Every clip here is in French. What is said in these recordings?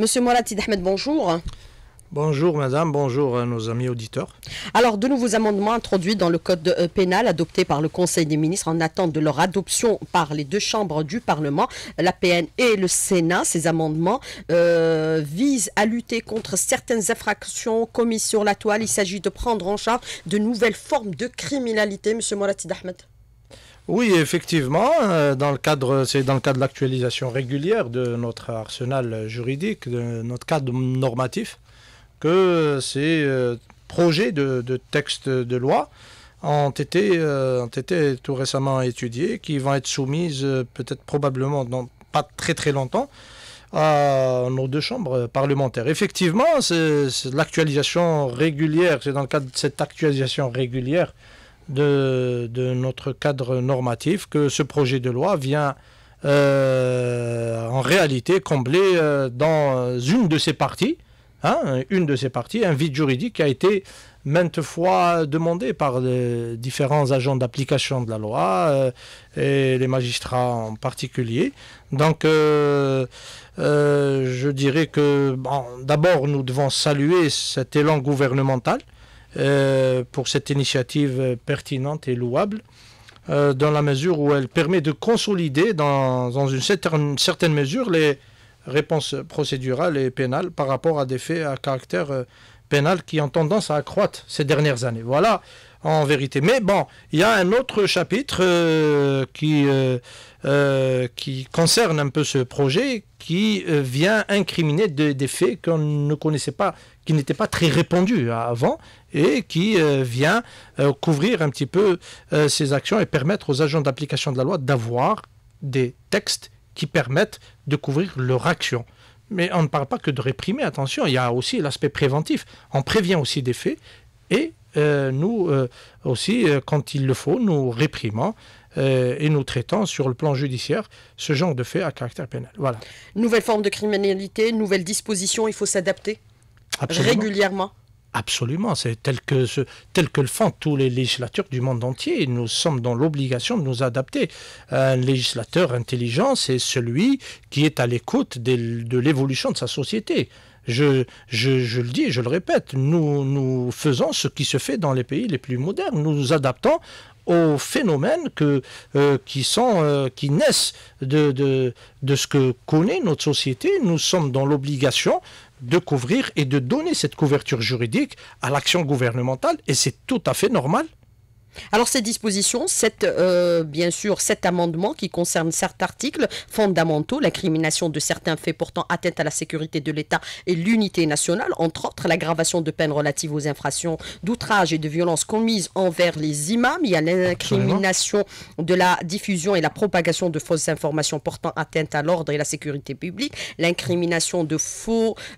Monsieur Moratid Ahmed, bonjour. Bonjour madame, bonjour à nos amis auditeurs. Alors, de nouveaux amendements introduits dans le code euh, pénal adopté par le Conseil des ministres en attente de leur adoption par les deux chambres du Parlement, la PN et le Sénat. Ces amendements euh, visent à lutter contre certaines infractions commises sur la toile. Il s'agit de prendre en charge de nouvelles formes de criminalité, monsieur Moratid Ahmed. Oui, effectivement, euh, dans le cadre, c'est dans le cadre de l'actualisation régulière de notre arsenal juridique, de notre cadre normatif, que ces euh, projets de, textes de loi ont été, euh, ont été tout récemment étudiés, qui vont être soumises peut-être probablement dans pas très très longtemps à nos deux chambres parlementaires. Effectivement, c'est l'actualisation régulière, c'est dans le cadre de cette actualisation régulière de, notre cadre normatif que ce projet de loi vient euh, en réalité combler euh, dans une de ses parties, hein, une de ses parties, un vide juridique qui a été maintes fois demandé par les différents agents d'application de la loi euh, et les magistrats en particulier. Donc, je dirais que d'abord, nous devons saluer cet élan gouvernemental euh, pour cette initiative euh, pertinente et louable, euh, dans la mesure où elle permet de consolider dans, une, certaine, mesure les réponses procédurales et pénales par rapport à des faits à caractère pénal qui ont tendance à accroître ces dernières années. Voilà en vérité. Mais bon, il y a un autre chapitre qui, qui concerne un peu ce projet qui vient incriminer des faits qu'on ne connaissait pas, qui n'était pas très répandu avant et qui euh, vient euh, couvrir un petit peu ces euh, actions et permettre aux agents d'application de la loi d'avoir des textes qui permettent de couvrir leur action. Mais on ne parle pas que de réprimer, attention, il y a aussi l'aspect préventif. On prévient aussi des faits et nous aussi, quand il le faut, nous réprimons et nous traitons sur le plan judiciaire ce genre de faits à caractère pénal. Voilà. Nouvelle forme de criminalité, nouvelle disposition, il faut s'adapter régulièrement Absolument, c'est tel que, tel que le font tous les législateurs du monde entier. Nous sommes dans l'obligation de nous adapter. Un législateur intelligent, c'est celui qui est à l'écoute de l'évolution de sa société. Je, je, le dis, et je le répète, nous, nous faisons ce qui se fait dans les pays les plus modernes. Nous nous adaptons aux phénomènes euh, qui, euh, qui naissent de, de, de, ce que connaît notre société. Nous sommes dans l'obligation de couvrir et de donner cette couverture juridique à l'action gouvernementale, et c'est tout à fait normal alors ces dispositions, cette, euh, bien sûr cet amendement qui concerne certains articles fondamentaux, l'incrimination de certains faits portant atteinte à la sécurité de l'État et l'unité nationale, entre autres l'aggravation de peines relatives aux infractions d'outrage et de violences commises envers les imams, il y a l'incrimination de la diffusion et la propagation de fausses informations portant atteinte à l'ordre et la sécurité publique, l'incrimination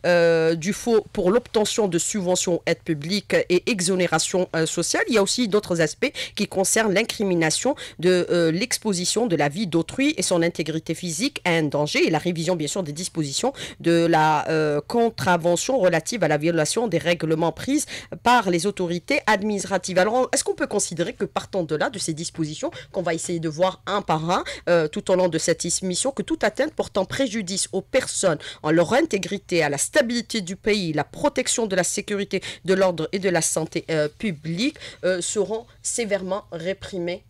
euh, du faux pour l'obtention de subventions, aides publiques et exonération sociale. Euh, sociales. Il y a aussi d'autres aspects qui concerne l'incrimination de euh, l'exposition de la vie d'autrui et son intégrité physique à un danger et la révision bien sûr des dispositions de la euh, contravention relative à la violation des règlements prises par les autorités administratives. Alors est-ce qu'on peut considérer que partant de là, de ces dispositions, qu'on va essayer de voir un par un euh, tout au long de cette mission, que toute atteinte portant préjudice aux personnes en leur intégrité, à la stabilité du pays, la protection de la sécurité, de l'ordre et de la santé publique seront sévèrement réprimé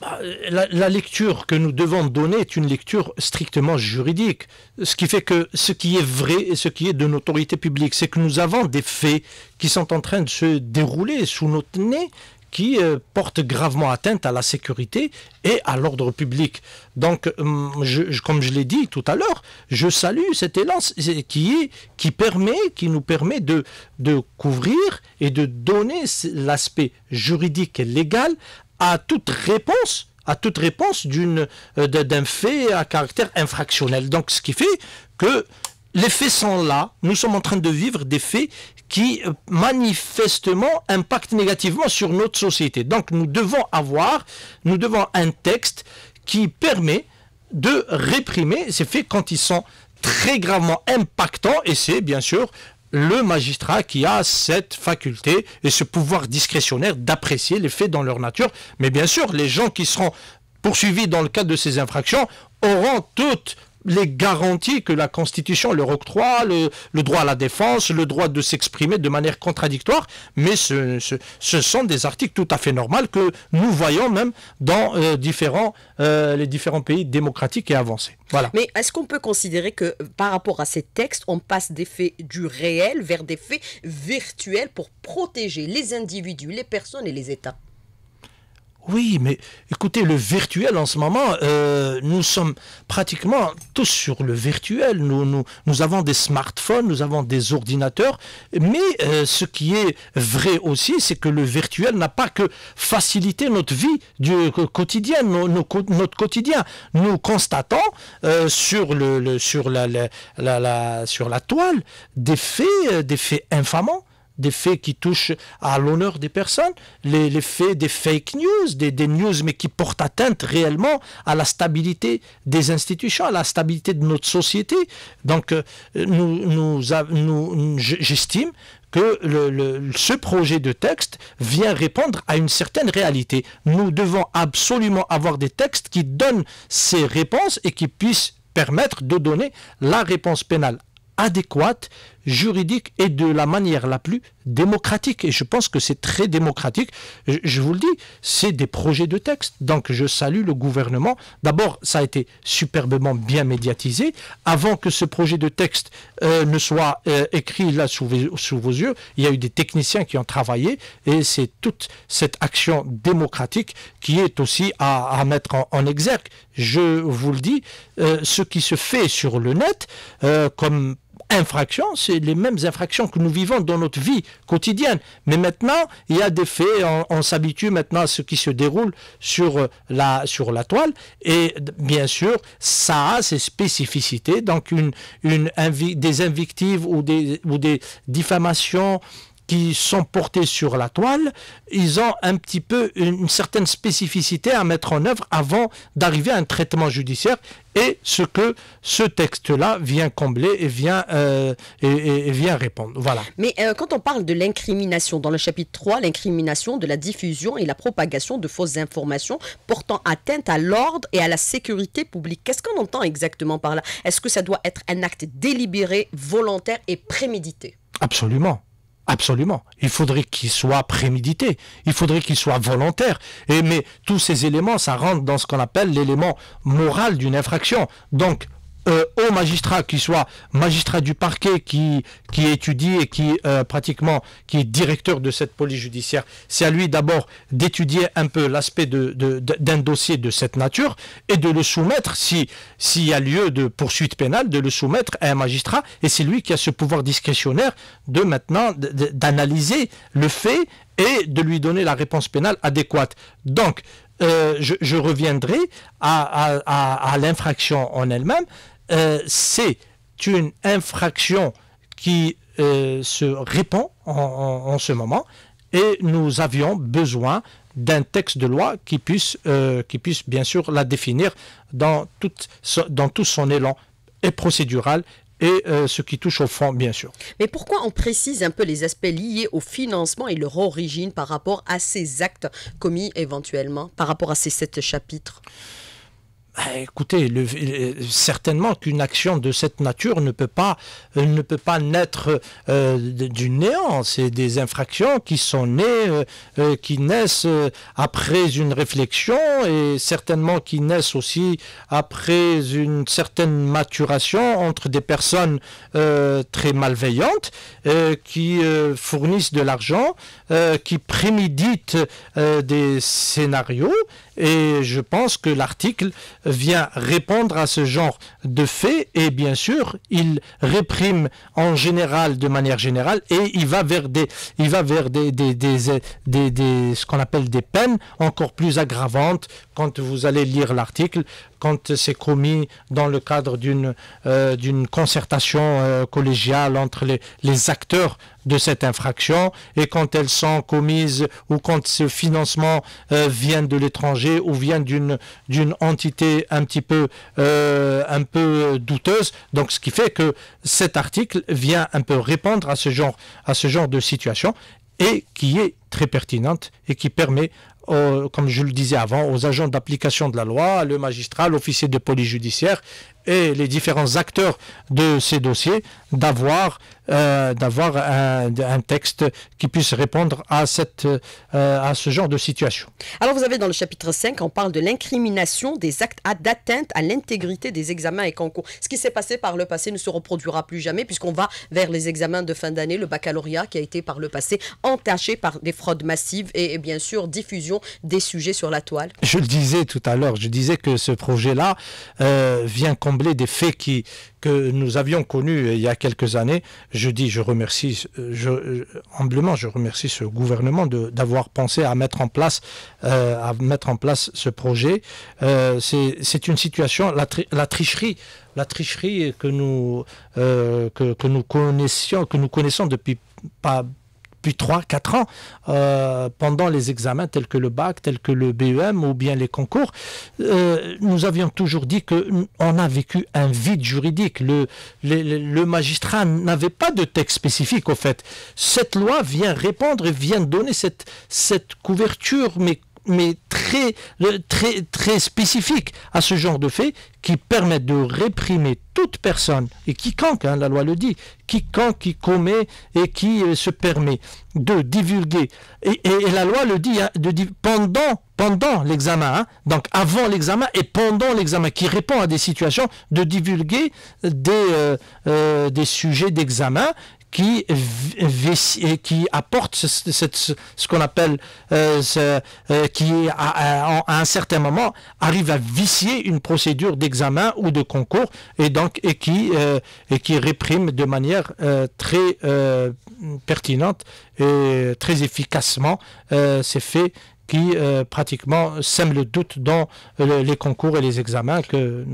bah, la, lecture que nous devons donner est une lecture strictement juridique, ce qui fait que ce qui est vrai et ce qui est de l'autorité publique, c'est que nous avons des faits qui sont en train de se dérouler sous notre nez qui euh, porte gravement atteinte à la sécurité et à l'ordre public. Donc, euh, comme je l'ai dit tout à l'heure, je salue cet élan qui, permet, qui nous permet de, de couvrir et de donner l'aspect juridique et légal à toute réponse à toute réponse euh, d'un fait à caractère infractionnel. Donc, ce qui fait que les faits sont là. Nous sommes en train de vivre des faits qui euh, manifestement impactent négativement sur notre société. Donc nous devons avoir, nous devons un texte qui permet de réprimer ces faits quand ils sont très gravement impactants et c'est bien sûr le magistrat qui a cette faculté et ce pouvoir discrétionnaire d'apprécier les faits dans leur nature. Mais bien sûr, les gens qui seront poursuivis dans le cadre de ces infractions auront toutes les garanties que la Constitution leur octroie, le, droit à la défense, le droit de s'exprimer de manière contradictoire, mais ce, sont des articles tout à fait normaux que nous voyons même dans euh, différents, euh, les différents pays démocratiques et avancés. Voilà. Mais est-ce qu'on peut considérer que euh, par rapport à ces textes, on passe des faits du réel vers des faits virtuels pour protéger les individus, les personnes et les États oui, mais écoutez, le virtuel en ce moment, euh, nous sommes pratiquement tous sur le virtuel. Nous, nous, nous avons des smartphones, nous avons des ordinateurs, mais euh, ce qui est vrai aussi, c'est que le virtuel n'a pas que facilité notre vie du quotidienne, notre quotidien. Nous constatons euh, sur, le, sur, la, la, la, sur la toile des faits, des faits infamants des faits qui touchent à l'honneur des personnes, les, faits des fake news, des, news mais qui portent atteinte réellement à la stabilité des institutions, à la stabilité de notre société. Donc, euh, nous, j'estime que ce projet de texte vient répondre à une certaine réalité. Nous devons absolument avoir des textes qui donnent ces réponses et qui puissent permettre de donner la réponse pénale adéquate juridique et de la manière la plus démocratique. Et je pense que c'est très démocratique. Je, vous le dis, c'est des projets de texte. Donc je salue le gouvernement. D'abord, ça a été superbement bien médiatisé. Avant que ce projet de texte euh, ne soit euh, écrit là sous, vos yeux, il y a eu des techniciens qui ont travaillé. Et c'est toute cette action démocratique qui est aussi à, mettre en, exergue. Je vous le dis, euh, ce qui se fait sur le net, comme infractions, c'est les mêmes infractions que nous vivons dans notre vie quotidienne. Mais maintenant, il y a des faits, on, s'habitue maintenant à ce qui se déroule sur euh, la, sur la toile, et bien sûr, ça a ses spécificités, donc une, une des invectives ou des, ou des diffamations qui sont portés sur la toile, ils ont un petit peu une certaine spécificité à mettre en œuvre avant d'arriver à un traitement judiciaire et ce que ce texte-là vient combler et vient, euh, et, vient répondre. Voilà. Mais euh, quand on parle de l'incrimination, dans le chapitre 3, l'incrimination de la diffusion et la propagation de fausses informations portant atteinte à l'ordre et à la sécurité publique, qu'est-ce qu'on entend exactement par là Est-ce que ça doit être un acte délibéré, volontaire et prémédité Absolument. Absolument. Il faudrait qu'il soit prémédité. Il faudrait qu'il soit volontaire. Et, mais tous ces éléments, ça rentre dans ce qu'on appelle l'élément moral d'une infraction. Donc, euh, au magistrat, qui soit magistrat du parquet, qui, qui étudie et qui euh, pratiquement qui est directeur de cette police judiciaire, c'est à lui d'abord d'étudier un peu l'aspect d'un de, dossier de cette nature et de le soumettre, s'il y a lieu de poursuite pénale, de le soumettre à un magistrat. Et c'est lui qui a ce pouvoir discrétionnaire de maintenant d'analyser le fait et de lui donner la réponse pénale adéquate. Donc, euh, je, reviendrai à, l'infraction en elle-même, euh, c'est une infraction qui euh, se répand en, ce moment et nous avions besoin d'un texte de loi qui puisse, bien sûr la définir dans, dans tout son élan et procédural et euh, ce qui touche au fond, bien sûr. Mais pourquoi on précise un peu les aspects liés au financement et leur origine par rapport à ces actes commis éventuellement, par rapport à ces sept chapitres bah, écoutez, le, euh, certainement qu'une action de cette nature ne peut pas, euh, ne peut pas naître euh, du néant. C'est des infractions qui sont nées, qui naissent après une réflexion et certainement qui naissent aussi après une certaine maturation entre des personnes très malveillantes qui fournissent de l'argent, qui préméditent des scénarios. Et je pense que l'article vient répondre à ce genre de faits et bien sûr, il réprime en général, de manière générale, et il va vers des, il va vers des, des, des, des, ce qu'on appelle des peines encore plus aggravantes. Quand vous allez lire l'article, quand c'est commis dans le cadre d'une euh, d'une concertation euh, collégiale entre les, acteurs de cette infraction et quand elles sont commises ou quand ce financement euh, vient de l'étranger ou vient d'une d'une entité un petit peu un peu douteuse donc ce qui fait que cet article vient un peu répondre à ce genre à ce genre de situation et qui est très pertinente et qui permet comme je le disais avant, aux agents d'application de la loi, le magistrat, l'officier de police judiciaire et les différents acteurs de ces dossiers d'avoir euh, d'avoir un, texte qui puisse répondre à, cette, euh, à ce genre de situation. Alors vous avez dans le chapitre 5, on parle de l'incrimination des actes d'atteinte à l'intégrité des examens et concours. Ce qui s'est passé par le passé ne se reproduira plus jamais puisqu'on va vers les examens de fin d'année, le baccalauréat qui a été par le passé entaché par des fraudes massives et, bien sûr diffusion des sujets sur la toile. Je le disais tout à l'heure, je disais que ce projet-là euh, vient des faits qui, que nous avions connus euh, il y a quelques années. Je dis, je remercie, euh, je, euh, humblement, je remercie ce gouvernement d'avoir pensé à mettre en place, à mettre en place ce projet. C'est une situation, la, la tricherie la tricherie que nous, que, que, nous connaissions, que nous connaissons depuis pas, depuis 3-4 ans euh, pendant les examens tels que le bac, tels que le BEM ou bien les concours, euh, nous avions toujours dit qu'on a vécu un vide juridique. Le, magistrat n'avait pas de texte spécifique au fait. Cette loi vient répondre et vient donner cette, cette couverture, mais mais très, euh, très, très spécifique à ce genre de fait qui permet de réprimer toute personne, et quiconque, hein, la loi le dit, quiconque qui commet et qui euh, se permet de divulguer, et, la loi le dit, hein, pendant, pendant l'examen, hein, donc avant l'examen et pendant l'examen, qui répond à des situations de divulguer des, euh, des sujets d'examen qui, euh, qui apporte ce, qu'on appelle, euh, euh, qui à, un certain moment arrive à vicier une procédure d'examen ou de concours et donc et qui, et qui réprime de manière très pertinente et très efficacement ces faits qui pratiquement sèment le doute dans les concours et les examens que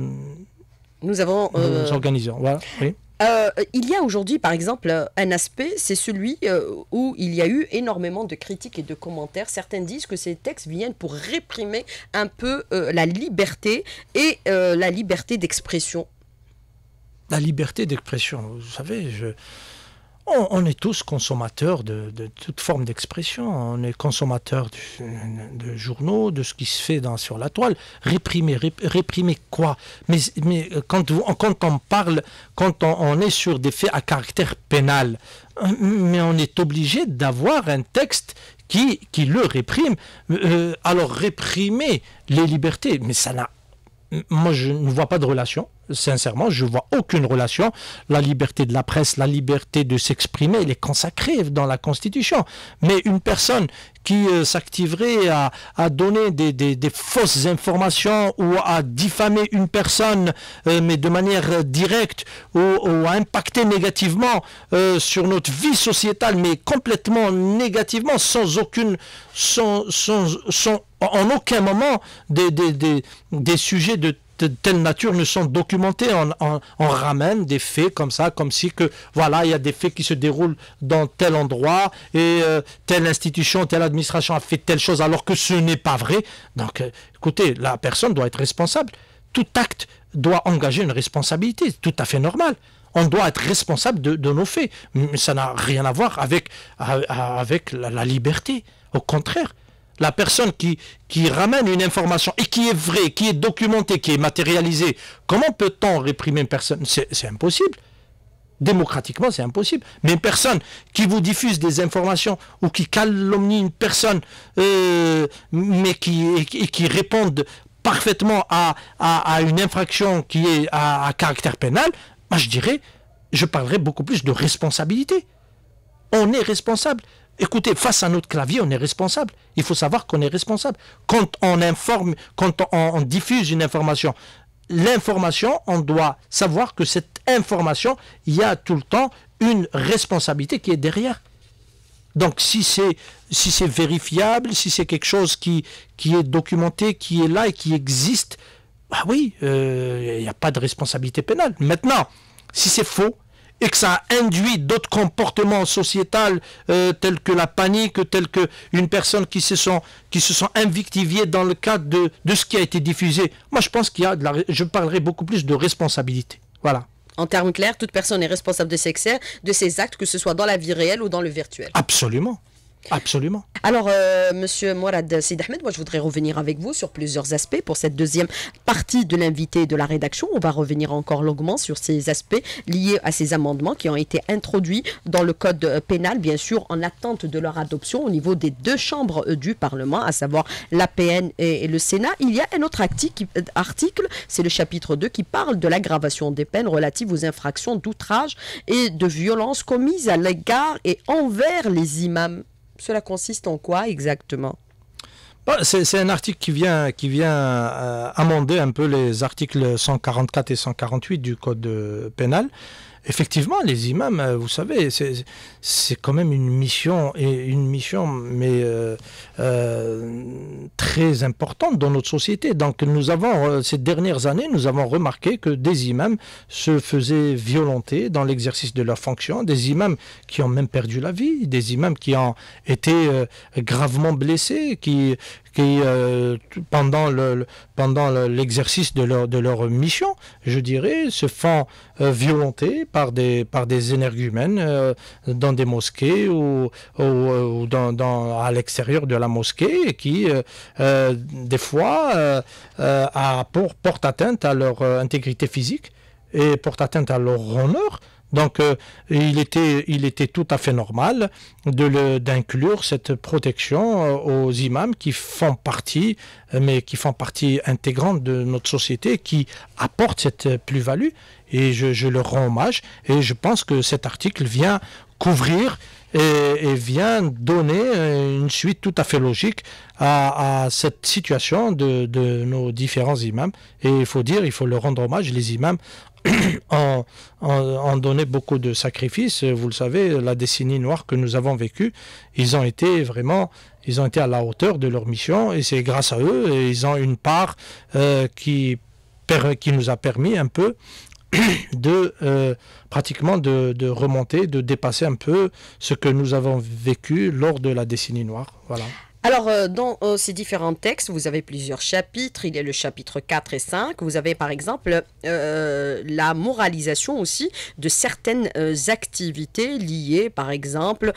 nous avons nous organisons. Voilà, euh, il y a aujourd'hui, par exemple, un aspect, c'est celui euh, où il y a eu énormément de critiques et de commentaires. Certains disent que ces textes viennent pour réprimer un peu euh, la liberté et la liberté d'expression. La liberté d'expression, vous savez, je, on, est tous consommateurs de, toute forme d'expression. On est consommateurs de, journaux, de ce qui se fait sur la toile. Réprimer, réprimer quoi Mais, quand, on parle, quand on, est sur des faits à caractère pénal, mais on est obligé d'avoir un texte qui, le réprime. Euh, alors réprimer les libertés, mais ça n'a... Moi, je ne vois pas de relation sincèrement, je vois aucune relation. La liberté de la presse, la liberté de s'exprimer, elle est consacrée dans la Constitution. Mais une personne qui euh, s'activerait à, donner des, fausses informations ou à diffamer une personne, euh, mais de manière directe, ou, à impacter négativement euh, sur notre vie sociétale, mais complètement négativement, sans aucune... Sans, sans, en aucun moment des, des, des sujets de de telle nature ne sont documentées, On, ramène des faits comme ça, comme si que voilà, il y a des faits qui se déroulent dans tel endroit et euh, telle institution, telle administration a fait telle chose alors que ce n'est pas vrai. Donc, euh, écoutez, la personne doit être responsable. Tout acte doit engager une responsabilité, tout à fait normal. On doit être responsable de, nos faits. Mais ça n'a rien à voir avec, avec la liberté. Au contraire, la personne qui, ramène une information et qui est vraie, qui est documentée, qui est matérialisée, comment peut-on réprimer une personne C'est impossible. Démocratiquement, c'est impossible. Mais une personne qui vous diffuse des informations ou qui calomnie une personne, euh, mais qui, et, qui répond parfaitement à, une infraction qui est à, à caractère pénal, moi je dirais, je parlerai beaucoup plus de responsabilité. On est responsable. Écoutez, face à notre clavier, on est responsable. Il faut savoir qu'on est responsable. Quand on informe, quand on, diffuse une information, l'information, on doit savoir que cette information, il y a tout le temps une responsabilité qui est derrière. Donc si c'est si c'est vérifiable, si c'est quelque chose qui, qui est documenté, qui est là et qui existe, bah oui, euh, il n'y a pas de responsabilité pénale. Maintenant, si c'est faux, et que ça induit d'autres comportements sociétals euh, tels que la panique, tels que une personne qui se sent qui se invictiviée dans le cadre de, de ce qui a été diffusé. Moi, je pense qu'il y a de la, je parlerai beaucoup plus de responsabilité. Voilà. En termes clairs, toute personne est responsable de ses, de ses actes, que ce soit dans la vie réelle ou dans le virtuel. Absolument. Absolument. Alors, euh, Monsieur Mourad Sid Ahmed, moi je voudrais revenir avec vous sur plusieurs aspects pour cette deuxième partie de l'invité de la rédaction. On va revenir encore longuement sur ces aspects liés à ces amendements qui ont été introduits dans le code pénal, bien sûr, en attente de leur adoption au niveau des deux chambres euh, du Parlement, à savoir l'APN et, et le Sénat. Il y a un autre euh, article, c'est le chapitre 2, qui parle de l'aggravation des peines relatives aux infractions d'outrage et de violence commises à l'égard et envers les imams. Cela consiste en quoi exactement bah, c'est un article qui vient, qui vient euh, amender un peu les articles 144 et 148 du Code euh, pénal, effectivement, les imams, euh, vous savez, c'est quand même une mission, et une mission, mais euh, euh, très importante dans notre société. Donc, nous avons, ces dernières années, nous avons remarqué que des imams se faisaient violenter dans l'exercice de leur fonction, des imams qui ont même perdu la vie, des imams qui ont été gravement blessés, qui, qui euh, pendant le, pendant l'exercice de leur, de leur mission, je dirais, se font euh, violenter par des, par des énergumènes euh, dans des mosquées ou, ou, dans, à l'extérieur de la mosquée qui, des fois, a portent atteinte à leur intégrité physique et portent atteinte à leur honneur. Donc euh, il, était, tout à fait normal d'inclure cette protection euh, aux imams qui font partie, euh, mais qui font partie intégrante de notre société, qui apportent cette plus-value. Et je, leur rends hommage. Et je pense que cet article vient couvrir et, vient donner une suite tout à fait logique à, cette situation de, de, nos différents imams. Et il faut dire, il faut leur rendre hommage. Les imams ont, donné beaucoup de sacrifices. Vous le savez, la décennie noire que nous avons vécue, ils ont été vraiment, ils ont été à la hauteur de leur mission et c'est grâce à eux, et ils ont une part euh, qui, qui nous a permis un peu de euh, pratiquement de, de, remonter, de dépasser un peu ce que nous avons vécu lors de la décennie noire. Voilà. Alors, euh, dans euh, ces différents textes, vous avez plusieurs chapitres. Il y a le chapitre 4 et 5. Vous avez, par exemple, euh, la moralisation aussi de certaines activités liées, par exemple,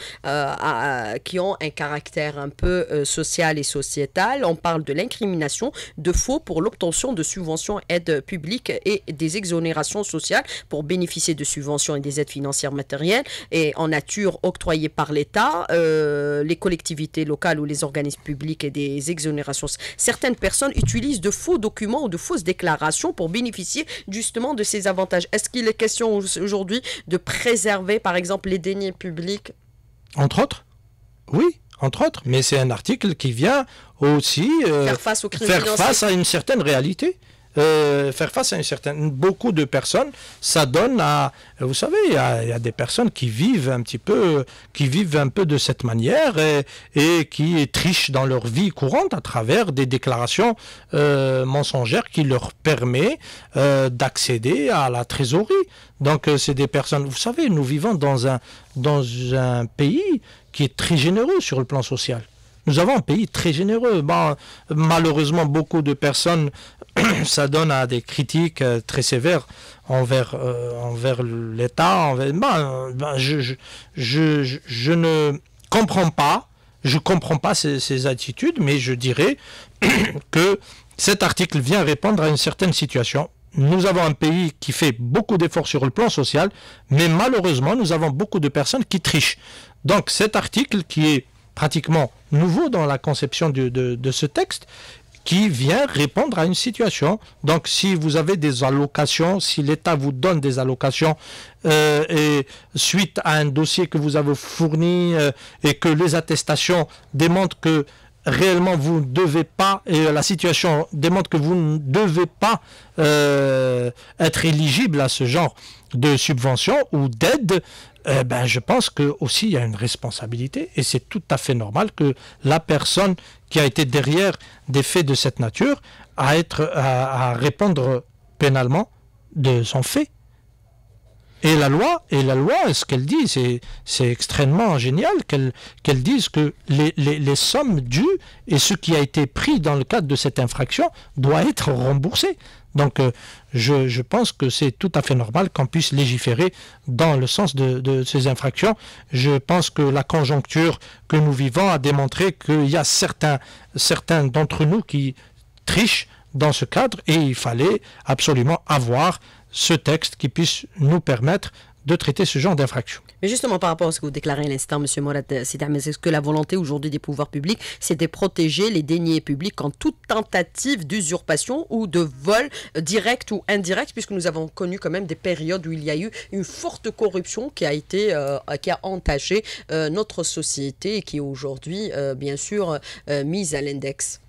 qui ont un caractère un peu social et sociétal. On parle de l'incrimination de faux pour l'obtention de subventions, aides publiques et des exonérations sociales pour bénéficier de subventions et des aides financières matérielles et en nature octroyées par l'État, les collectivités locales ou les organisations Public et des exonérations. Certaines personnes utilisent de faux documents ou de fausses déclarations pour bénéficier justement de ces avantages. Est-ce qu'il est question aujourd'hui de préserver, par exemple, les deniers publics Entre autres Oui entre autres, mais c'est un article qui vient aussi euh, face aux faire, face à une certaine réalité. Euh, faire face à une certaine, beaucoup de personnes, ça donne à, vous savez, il y, a, des personnes qui vivent un petit peu, qui vivent un peu de cette manière et, qui trichent dans leur vie courante à travers des déclarations euh, mensongères qui leur permet euh, d'accéder à la trésorerie. Donc c'est des personnes, vous savez, nous vivons dans un, dans un pays qui est très généreux sur le plan social. Nous avons un pays très généreux. malheureusement, beaucoup de personnes s'adonnent à des critiques euh, très sévères envers, euh, envers l'État. Ben, je, ne comprends pas, je comprends pas ces attitudes, mais je dirais que cet article vient répondre à une certaine situation. Nous avons un pays qui fait beaucoup d'efforts sur le plan social, mais malheureusement, nous avons beaucoup de personnes qui trichent. Donc cet article qui est pratiquement nouveau dans la conception de, ce texte qui vient répondre à une situation. Donc si vous avez des allocations, si l'État vous donne des allocations euh, et suite à un dossier que vous avez fourni euh, et que les attestations démontrent que réellement vous ne devez pas, et la situation démontre que vous ne devez pas euh, être éligible à ce genre de subvention ou d'aide, euh, ben, je pense que aussi il y a une responsabilité et c'est tout à fait normal que la personne qui a été derrière des faits de cette nature à être à répondre pénalement de son fait. Et la loi, et la loi, ce qu'elle dit, c'est extrêmement génial qu'elle dise que les, sommes dues et ce qui a été pris dans le cadre de cette infraction doit être remboursé. Donc euh, je, pense que c'est tout à fait normal qu'on puisse légiférer dans le sens de, ces infractions. Je pense que la conjoncture que nous vivons a démontré qu'il y a certains d'entre nous qui trichent dans ce cadre et il fallait absolument avoir ce texte qui puisse nous permettre de traiter ce genre d'infraction. Mais justement, par rapport à ce que vous déclarez à l'instant, M. Morat, euh, c'est est-ce que la volonté aujourd'hui des pouvoirs publics, c'est de protéger les deniers publics en toute tentative d'usurpation ou de vol direct ou indirect, puisque nous avons connu quand même des périodes où il y a eu une forte corruption qui a été, euh, qui a entaché euh, notre société et qui est aujourd'hui, bien sûr, mise à l'index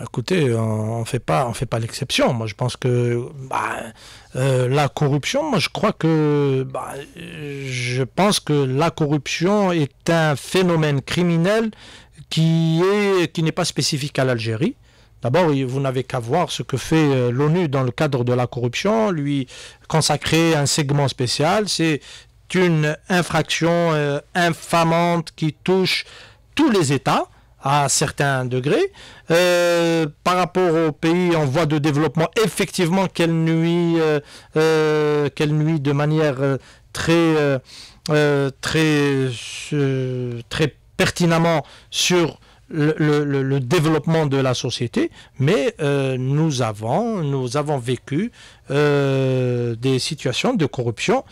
Écoutez, on ne fait pas, on fait pas l'exception. Moi, je pense que bah, euh, la corruption, moi, je crois que bah, je pense que la corruption est un phénomène criminel qui qui n'est pas spécifique à l'Algérie. D'abord, vous n'avez qu'à voir ce que fait euh, l'ONU dans le cadre de la corruption, lui consacrer un segment spécial. C'est une infraction euh, infamante qui touche tous les États à un certain euh, par rapport aux pays en voie de développement, effectivement, qu'elle nuit, euh, euh nuit de manière euh, très, très, très pertinemment sur le, développement de la société, mais nous, avons, nous avons vécu des situations de corruption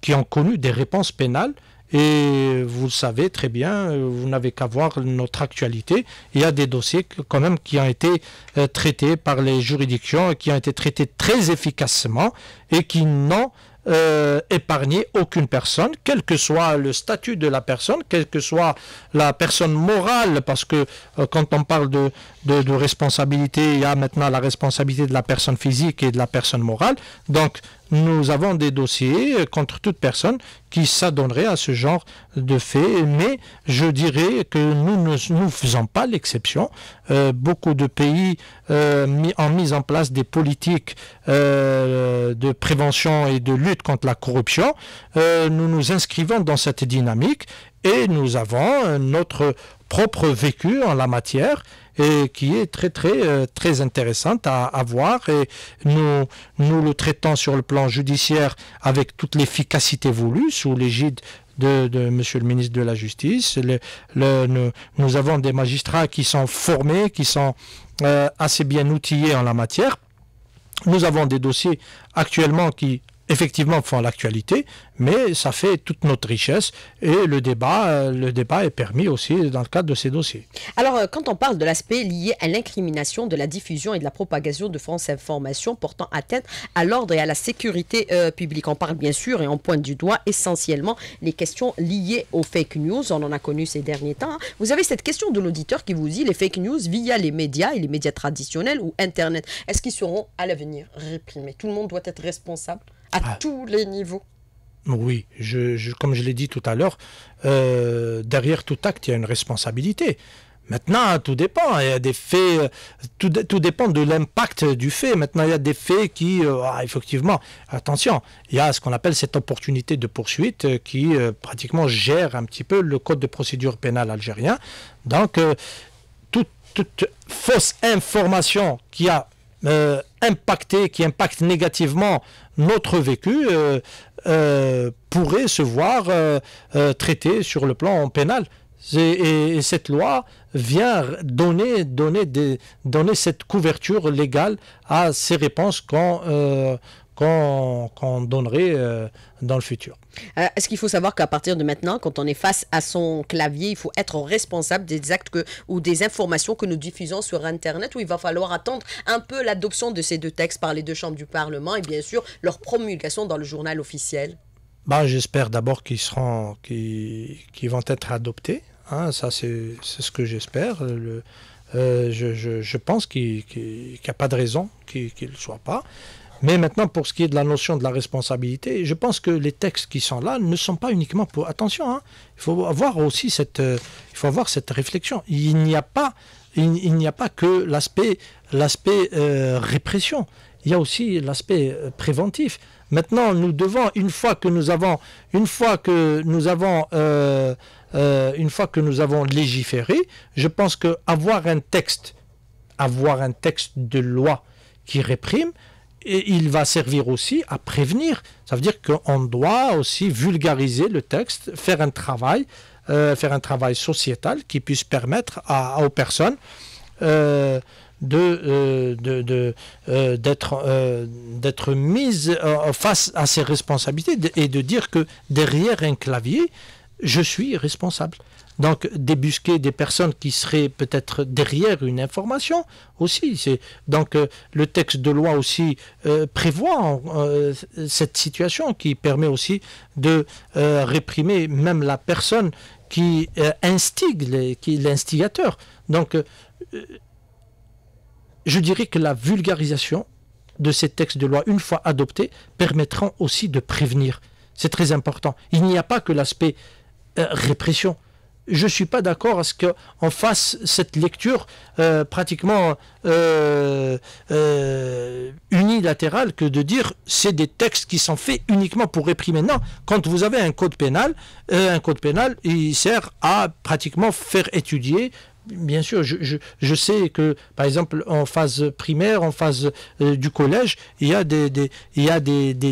qui ont connu des réponses pénales et vous le savez très bien, vous n'avez qu'à voir notre actualité. Il y a des dossiers quand même qui ont été euh, traités par les juridictions, qui ont été traités très efficacement et qui n'ont euh, épargné aucune personne, quel que soit le statut de la personne, quelle que soit la personne morale, parce que euh, quand on parle de, de, responsabilité, il y a maintenant la responsabilité de la personne physique et de la personne morale. Donc, nous avons des dossiers euh, contre toute personne qui s'adonnerait à ce genre de faits. mais je dirais que nous ne nous faisons pas l'exception. Euh, beaucoup de pays euh, mis, ont mis en place des politiques de prévention et de lutte contre la corruption. nous nous inscrivons dans cette dynamique et nous avons notre propre vécu en la matière et qui est très très euh, très intéressante à, voir et nous nous le traitons sur le plan judiciaire avec toute l'efficacité voulue sous l'égide de, M. Monsieur le ministre de la Justice. nous, avons des magistrats qui sont formés, qui sont euh, assez bien outillés en la matière. Nous avons des dossiers actuellement qui effectivement font l'actualité, mais ça fait toute notre richesse et le débat, euh, le débat est permis aussi dans le cadre de ces dossiers. Alors, euh, quand on parle de l'aspect lié à l'incrimination de la diffusion et de la propagation de France Information, portant atteinte à l'ordre et à la sécurité euh, publique, on parle bien sûr et on pointe du doigt essentiellement les questions liées aux fake news. On en a connu ces derniers temps. Hein. Vous avez cette question de l'auditeur qui vous dit les fake news via les médias et les médias traditionnels ou Internet. Est-ce qu'ils seront à l'avenir réprimés Tout le monde doit être responsable à ah. tous les niveaux. Oui, je, comme je l'ai dit tout à l'heure, euh, derrière tout acte, il y a une responsabilité. Maintenant, tout dépend. Il y a des faits, euh, tout, tout dépend de l'impact du fait. Maintenant, il y a des faits qui, euh, ah, effectivement, attention, il y a ce qu'on appelle cette opportunité de poursuite qui pratiquement gère un petit peu le code de procédure pénale algérien. Donc, toute, toute, fausse information qui a impacté, qui impacte négativement notre vécu, euh, euh, pourrait se voir euh, euh, traité sur le plan pénal. Et, cette loi vient donner, donner, des, donner cette couverture légale à ces réponses quand qu'on donnerait euh, dans le futur. Euh, est-ce qu'il faut savoir qu'à partir de maintenant, quand on est face à son clavier, il faut être responsable des actes ou des informations que nous diffusons sur Internet, Ou il va falloir attendre un peu l'adoption de ces deux textes par les deux chambres du Parlement et bien sûr leur promulgation dans le journal officiel bah, J'espère d'abord qu'ils seront, vont être adoptés. Hein, ça, c'est ce que j'espère. Euh, je, pense qu'il n'y a pas de raison qu'ils ne le soient pas. Mais maintenant, pour ce qui est de la notion de la responsabilité, je pense que les textes qui sont là ne sont pas uniquement pour... Attention, hein, il faut avoir aussi cette, euh, il faut avoir cette réflexion. Il n'y a pas, il, n'y a pas que l'aspect, l'aspect euh, répression. Il y a aussi l'aspect euh, préventif. Maintenant, nous devons, une fois que nous avons, une fois que nous avons, une fois que nous avons légiféré, je pense que avoir un texte, avoir un texte de loi qui réprime, il va servir aussi à prévenir. Ça veut dire qu'on doit aussi vulgariser le texte, faire un travail, euh, faire un travail sociétal qui puisse permettre aux personnes euh, euh, d'être, d'être mises face à ses responsabilités et de dire que derrière un clavier, je suis responsable. Donc débusquer des personnes qui seraient peut-être derrière une information aussi. Donc euh, le texte de loi aussi euh, prévoit euh, cette situation qui permet aussi de réprimer même la personne qui instigue, qui l'instigateur. Donc je dirais que la vulgarisation de ces textes de loi, une fois adoptés, permettront aussi de prévenir. C'est très important. Il n'y a pas que l'aspect répression je ne suis pas d'accord à ce qu'on fasse cette lecture euh, pratiquement euh, euh, unilatérale que de dire c'est des textes qui sont faits uniquement pour réprimer. Non, quand vous avez un code pénal, un code pénal, il sert à pratiquement faire étudier bien sûr, je, sais que, par exemple, en phase primaire, en phase euh, du collège, il y a, des,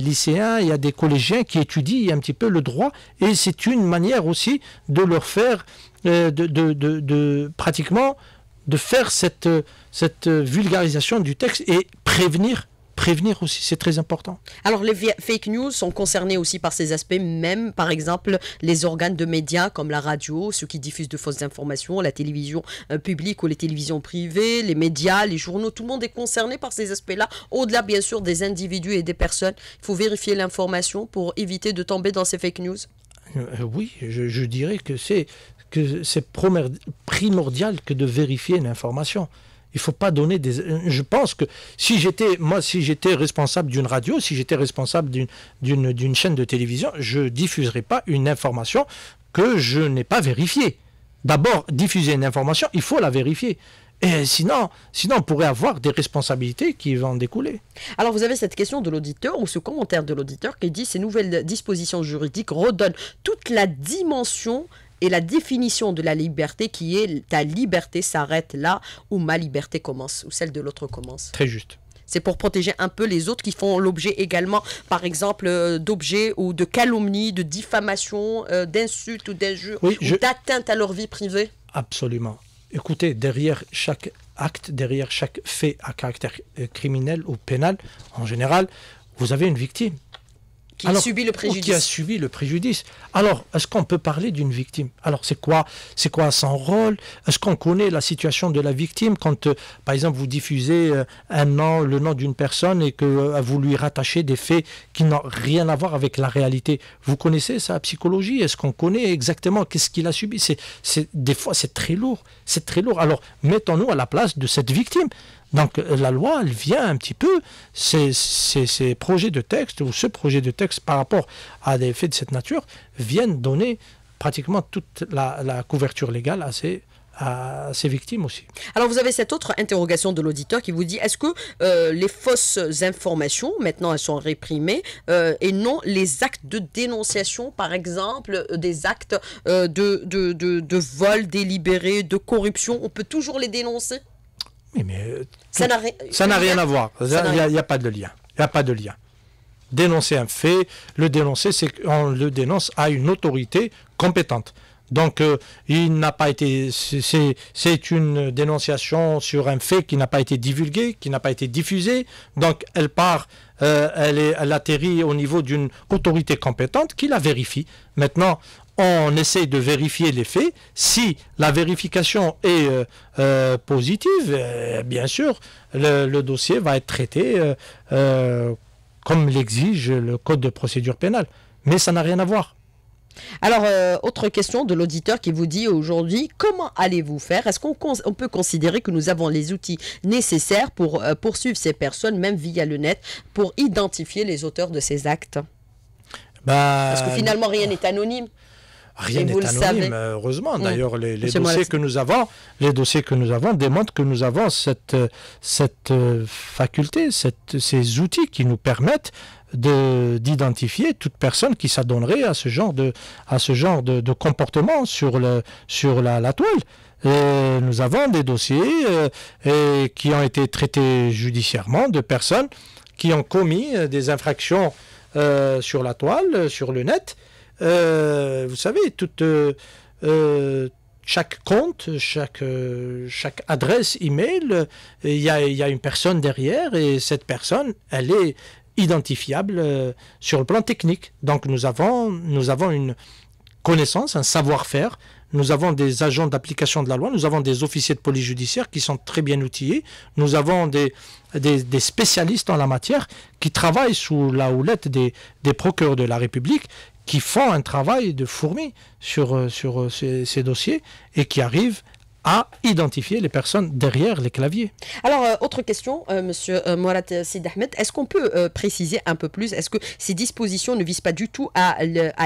lycéens, il y a des collégiens qui étudient un petit peu le droit, et c'est une manière aussi de leur faire, euh, pratiquement, de faire cette, cette vulgarisation du texte et prévenir prévenir aussi, c'est très important. Alors les fake news sont concernés aussi par ces aspects, même par exemple les organes de médias comme la radio, ceux qui diffusent de fausses informations, la télévision euh, publique ou les télévisions privées, les médias, les journaux, tout le monde est concerné par ces aspects-là, au-delà bien sûr des individus et des personnes. Il faut vérifier l'information pour éviter de tomber dans ces fake news. Euh, euh, oui, je, je, dirais que c'est que c'est primordial que de vérifier l'information. Il faut pas donner des. Je pense que si j'étais moi, si j'étais responsable d'une radio, si j'étais responsable d'une chaîne de télévision, je diffuserais pas une information que je n'ai pas vérifiée. D'abord, diffuser une information, il faut la vérifier. Et sinon, sinon, on pourrait avoir des responsabilités qui vont découler. Alors, vous avez cette question de l'auditeur ou ce commentaire de l'auditeur qui dit ces nouvelles dispositions juridiques redonnent toute la dimension et la définition de la liberté qui est ta liberté s'arrête là où ma liberté commence, ou celle de l'autre commence. Très juste. C'est pour protéger un peu les autres qui font l'objet également, par exemple, euh, d'objets ou de calomnies, de diffamations, euh, d'insultes ou d'injures, ou d'atteintes à leur vie privée Absolument. Écoutez, derrière chaque acte, derrière chaque fait à caractère euh, criminel ou pénal, en général, vous avez une victime qui a subi le préjudice. Alors, est-ce qu'on peut parler d'une victime Alors, c'est quoi, c'est quoi son rôle Est-ce qu'on connaît la situation de la victime quand, euh, par exemple, vous diffusez euh, un nom, le nom d'une personne et que euh, vous lui rattachez des faits qui n'ont rien à voir avec la réalité Vous connaissez sa psychologie Est-ce qu'on connaît exactement qu'est-ce qu'il a subi c'est, Des fois, c'est très lourd. C'est très lourd. Alors, mettons-nous à la place de cette victime. Donc la loi, elle vient un petit peu, ces, projets de texte ou ce projet de texte par rapport à des faits de cette nature, viennent donner pratiquement toute la, couverture légale à ces, à victimes aussi. Alors vous avez cette autre interrogation de l'auditeur qui vous dit est-ce que euh, les fausses informations maintenant elles sont réprimées euh, et non les actes de dénonciation par exemple euh, des actes de, de, de, de vol délibéré, de corruption, on peut toujours les dénoncer euh, ça n'a rien à voir. Il n'y a, pas de lien. Il n'y a pas de lien. Dénoncer un fait, le dénoncer, c'est qu'on le dénonce à une autorité compétente. Donc, euh, il n'a pas été. C'est une dénonciation sur un fait qui n'a pas été divulgué, qui n'a pas été diffusé. Donc, elle part, euh, elle, elle atterrit au niveau d'une autorité compétente qui la vérifie. Maintenant, on essaye de vérifier les faits. Si la vérification est euh, euh, positive, euh, bien sûr, le, dossier va être traité comme l'exige le Code de procédure pénale. Mais ça n'a rien à voir. Alors, autre question de l'auditeur qui vous dit aujourd'hui, comment allez-vous faire Est-ce qu'on peut considérer que nous avons les outils nécessaires pour poursuivre ces personnes, même via le net, pour identifier les auteurs de ces actes bah, Parce que finalement, rien n'est anonyme. Rien n'est anonyme, heureusement. Mm. D'ailleurs, les, dossiers que nous avons, les dossiers que nous avons démontrent que nous avons cette, cette euh, faculté, ces outils qui nous permettent d'identifier toute personne qui s'adonnerait à ce genre de, à ce genre de, comportement sur, le, sur la, toile. nous avons des dossiers euh, qui ont été traités judiciairement de personnes qui ont commis euh, des infractions sur la toile, sur le net, euh, vous savez, toute euh, euh, chaque compte, chaque, chaque adresse email, il y, a, il y a, une personne derrière et cette personne, elle est identifiable sur le plan technique. Donc nous avons, nous avons une connaissance, un savoir-faire, nous avons des agents d'application de la loi, nous avons des officiers de police judiciaire qui sont très bien outillés, nous avons des, des, spécialistes en la matière qui travaillent sous la houlette des, des procureurs de la République qui font un travail de fourmi sur, euh, sur euh, ces, ces dossiers et qui arrivent à identifier les personnes derrière les claviers. Alors, euh, autre question, euh, Monsieur euh, Mourad euh, Sid est-ce qu'on peut préciser un peu plus Est-ce que ces dispositions ne visent pas du tout à,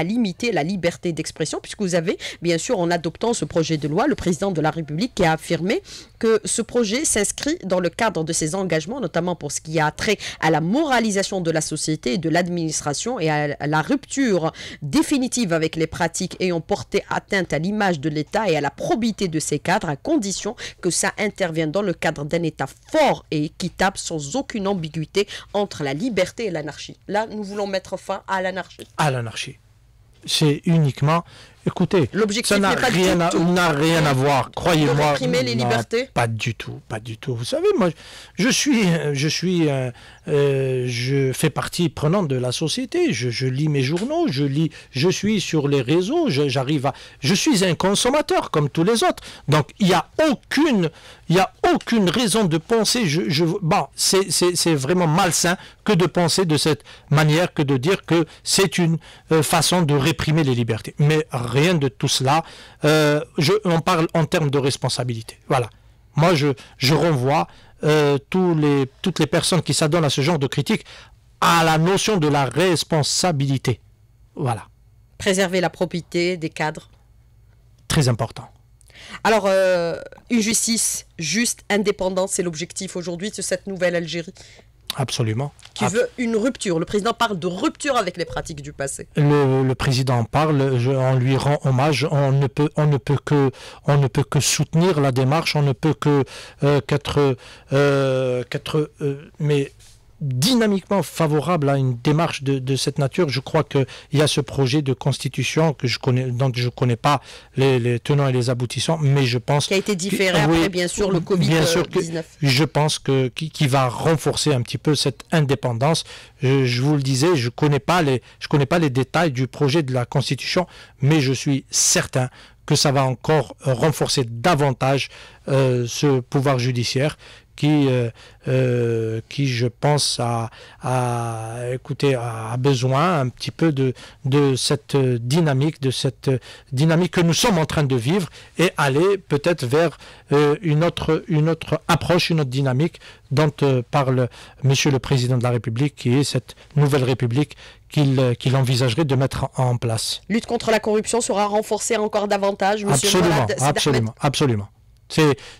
limiter la liberté d'expression Puisque vous avez, bien sûr, en adoptant ce projet de loi, le président de la République qui a affirmé que ce projet s'inscrit dans le cadre de ses engagements, notamment pour ce qui a trait à la moralisation de la société et de l'administration et à la rupture définitive avec les pratiques ayant porté atteinte à l'image de l'État et à la probité de ses cadres à condition que ça intervienne dans le cadre d'un État fort et équitable sans aucune ambiguïté entre la liberté et l'anarchie. Là, nous voulons mettre fin à l'anarchie. À l'anarchie. C'est uniquement Écoutez, ça n'a rien, à, rien à voir, croyez-moi. les libertés Pas du tout, pas du tout. Vous savez, moi, je suis, je suis, euh, euh, je fais partie prenante de la société. Je, lis mes journaux, je lis, je suis sur les réseaux, j'arrive à, je suis un consommateur comme tous les autres. Donc, il n'y a aucune, il a aucune raison de penser. Je, bon, c'est vraiment malsain que de penser de cette manière, que de dire que c'est une euh, façon de réprimer les libertés. Mais rien de tout cela. Euh, je, on parle en termes de responsabilité. Voilà. Moi, je, renvoie euh, toutes les personnes qui s'adonnent à ce genre de critique à la notion de la responsabilité. Voilà. Préserver la propriété des cadres. Très important. Alors, euh, une justice juste, indépendante, c'est l'objectif aujourd'hui de cette nouvelle Algérie Absolument. Qui veut une rupture. Le président parle de rupture avec les pratiques du passé. Le, président parle, on lui rend hommage, on ne, peut, on, ne peut que, on ne peut que soutenir la démarche, on ne peut que euh, qu'être... Euh, euh, mais dynamiquement favorable à une démarche de, cette nature. Je crois qu'il y a ce projet de constitution que je connais, Donc, je ne connais pas les, tenants et les aboutissants, mais je pense... Qui a été différé après, bien sûr, le Covid-19. Euh, je pense que qui, va renforcer un petit peu cette indépendance. Je, vous le disais, je ne connais, pas les, connais pas les détails du projet de la constitution, mais je suis certain que ça va encore renforcer davantage euh, ce pouvoir judiciaire qui, euh, euh, qui je pense, a, a, écoutez, a besoin un petit peu de, de cette dynamique, de cette dynamique que nous sommes en train de vivre et aller peut-être vers euh, une, autre, une autre approche, une autre dynamique dont parle Monsieur le Président de la République, qui est cette nouvelle République qu'il envisagerait de mettre en place. Lutte contre la corruption sera renforcée encore davantage, Monsieur Absolument, absolument, absolument.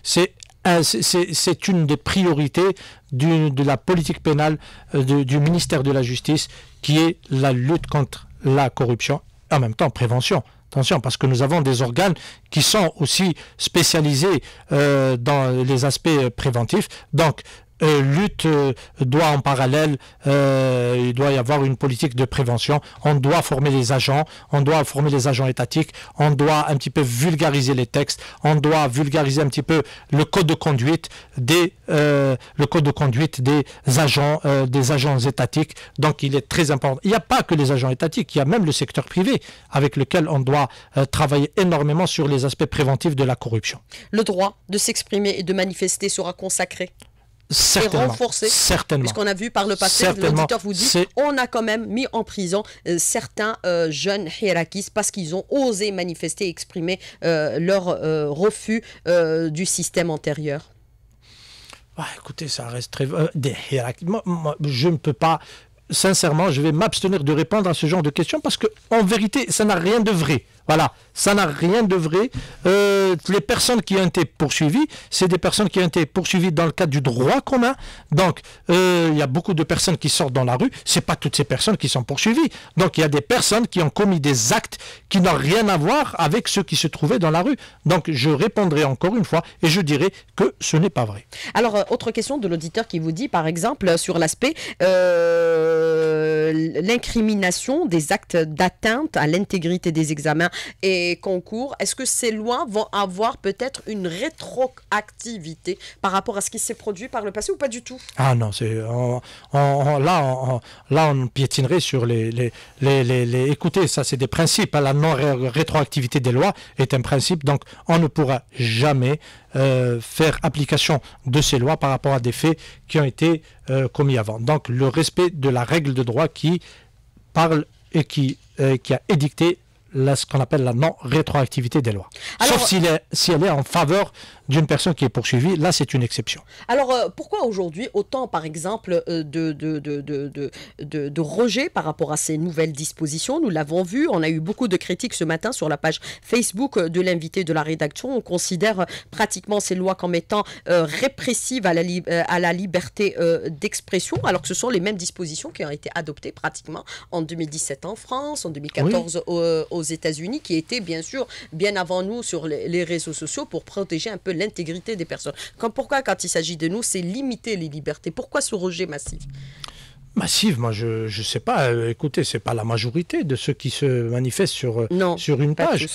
C'est euh, c'est une des priorités de la politique pénale euh, du ministère de la Justice, qui est la lutte contre la corruption, en même temps prévention. Attention, parce que nous avons des organes qui sont aussi spécialisés euh, dans les aspects préventifs. Donc, euh, lutte euh, doit en parallèle, euh, il doit y avoir une politique de prévention. On doit former les agents, on doit former les agents étatiques, on doit un petit peu vulgariser les textes, on doit vulgariser un petit peu le code de conduite des le code de conduite des agents des agents étatiques. Donc il est très important. Il n'y a pas que les agents étatiques, il y a même le secteur privé avec lequel on doit travailler énormément sur les aspects préventifs de la corruption. Le droit de s'exprimer et de manifester sera consacré c'est Et renforcé. Puisqu'on a vu par le passé, l'auditeur vous dit, on a quand même mis en prison euh, certains euh, jeunes hiérarchistes parce qu'ils ont osé manifester, exprimer euh, leur refus du système antérieur. Ah, écoutez, ça reste très... Des je ne peux pas... Sincèrement, je vais m'abstenir de répondre à ce genre de questions parce que, en vérité, ça n'a rien de vrai. Voilà, ça n'a rien de vrai. Euh, les personnes qui ont été poursuivies, c'est des personnes qui ont été poursuivies dans le cadre du droit commun. Donc, euh, il y a beaucoup de personnes qui sortent dans la rue. Ce n'est pas toutes ces personnes qui sont poursuivies. Donc, il y a des personnes qui ont commis des actes qui n'ont rien à voir avec ceux qui se trouvaient dans la rue. Donc, je répondrai encore une fois et je dirai que ce n'est pas vrai. Alors, euh, autre question de l'auditeur qui vous dit, par exemple, sur l'aspect l'incrimination des actes d'atteinte à l'intégrité des examens et concours, est-ce que ces lois vont avoir peut-être une rétroactivité par rapport à ce qui s'est produit par le passé ou pas du tout Ah non, c'est là, là, on piétinerait sur les, les, écoutez, ça c'est des principes. Hein, la non-rétroactivité des lois est un principe, donc on ne pourra jamais euh, faire application de ces lois par rapport à des faits qui ont été euh, commis avant. Donc le respect de la règle de droit qui parle et qui, euh, qui a édicté ce qu'on appelle la non-rétroactivité des lois. Sauf est, si elle est en faveur d'une personne qui est poursuivie, là, c'est une exception. Alors, euh, pourquoi aujourd'hui autant, par exemple, euh, de, de, de, de, rejet par rapport à ces nouvelles dispositions Nous l'avons vu, on a eu beaucoup de critiques ce matin sur la page Facebook euh, de l'invité de la rédaction. On considère pratiquement ces lois comme étant répressives à la, à la liberté d'expression, alors que ce sont les mêmes dispositions qui ont été adoptées pratiquement en 2017 en France, en 2014 aux, États-Unis, qui étaient bien sûr bien avant nous sur les, les réseaux sociaux pour protéger un peu l'intégrité des personnes. Quand, pourquoi, quand il s'agit de nous, c'est limiter les libertés Pourquoi ce rejet massif Massif, moi je ne sais pas. Euh, écoutez, c'est pas la majorité de ceux qui se manifestent sur euh, sur une page.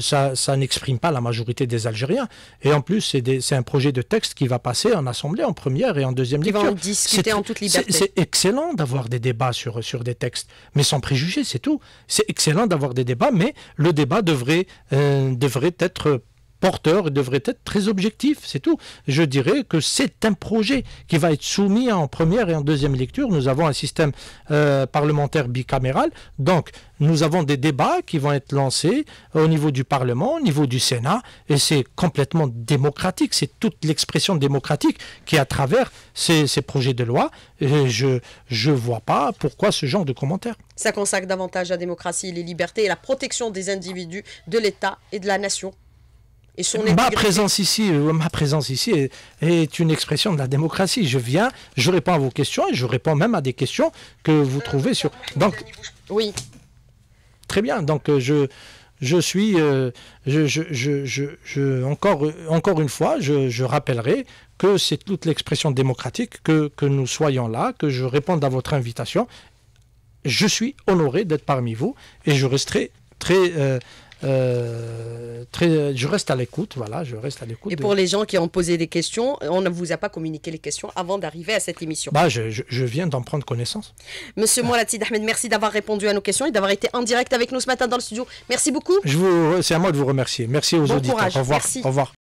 ça, n'exprime pas la majorité des Algériens. Et en plus, c'est un projet de texte qui va passer en assemblée en première et en deuxième Ils lecture. Vont discuter en toute liberté. C'est excellent d'avoir des débats sur sur des textes, mais sans préjugés, c'est tout. C'est excellent d'avoir des débats, mais le débat devrait euh, devrait être porteur devrait être très objectif, c'est tout. Je dirais que c'est un projet qui va être soumis en première et en deuxième lecture. Nous avons un système euh, parlementaire bicaméral, donc nous avons des débats qui vont être lancés au niveau du Parlement, au niveau du Sénat, et c'est complètement démocratique, c'est toute l'expression démocratique qui est à travers ces, projets de loi. je ne vois pas pourquoi ce genre de commentaires. Ça consacre davantage la démocratie, les libertés et la protection des individus, de l'État et de la nation. Euh, ma présence ici, ma présence ici est, une expression de la démocratie. Je viens, je réponds à vos questions et je réponds même à des questions que vous trouvez sur. Euh, Donc, oui. Très bien. Donc euh, je je suis, je, encore, encore une fois, je, rappellerai que c'est toute l'expression démocratique que, nous soyons là, que je réponde à votre invitation. Je suis honoré d'être parmi vous et je resterai très euh, très, je reste à l'écoute, voilà, je reste à l'écoute. Et pour les gens qui ont posé des questions, on ne vous a pas communiqué les questions avant d'arriver à cette émission. Bah, je, viens d'en prendre connaissance. Monsieur ah. Ahmed, merci d'avoir répondu à nos questions et d'avoir été en direct avec nous ce matin dans le studio. Merci beaucoup. Je vous, c'est à moi de vous remercier. Merci aux auditeurs. Au revoir.